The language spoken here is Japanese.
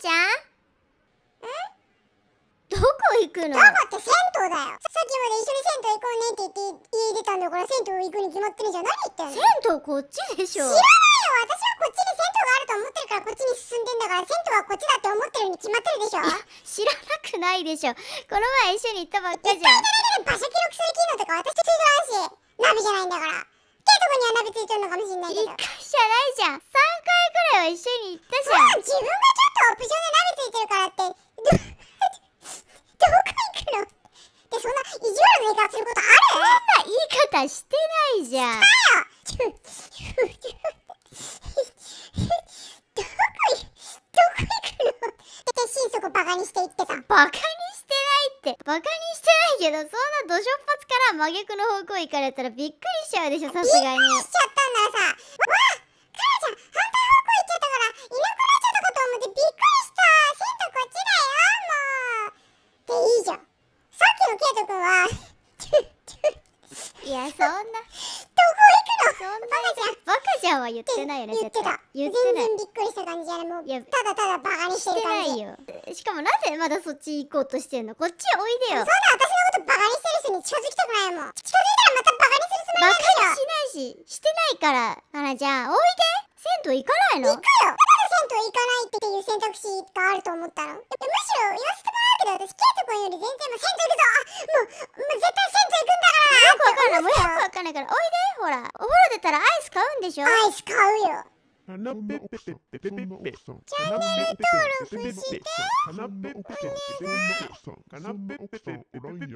ちゃんんどこ行くのどこって銭湯だよさっきまで一緒に銭湯行こうねって言って言ってたんだから銭湯行くに決まってるじゃん何言ってんの銭湯こっちでしょ知らないよ私はこっちに銭湯があると思ってるからこっちに進んでんだから銭湯はこっちだって思ってるに決まってるでしょ知らなくないでしょこの前一緒に行ったばっかじゃん絶対行かないで場所記録する機能とか私通常あるしナビじゃないんだからってとこにはナビついてるのかもしれないけど1回じゃないじゃん一緒に行ったじゃん。自分がちょっとオプションで鍋ついてるからって。方してないじゃん。ど こどこ行くのって心底バカにして言ってた。バカにしてないって。バカにしてないけど、そんなどしょっぱつから真逆の方向行かれたらびっくりしちゃうでしょ、さすがに。びっくりしちゃったのケイトはいやそんなどこ行くのそんなバカじゃんバカじゃんは言ってないよね言ってた言ってない全然びっくりした感じじゃなもういやただただバカにしてる感じしてないよしかもなぜまだそっち行こうとしてんのこっちおいでよそんな私のことバカにしてる人に近づきたくないもん近づいたらまたバカにするつもりなんでしバカにしないししてないからあらじゃあおいで銭湯行かないの行くよだから銭湯行かないっていう選択肢があると思ったのむしろ言わせてもらうけど私ケイト君より全然もう銭湯行くぞから、おいでほら。お風呂出たらアイス買うんでしょアイス買うよ。チャンネル登録してお願い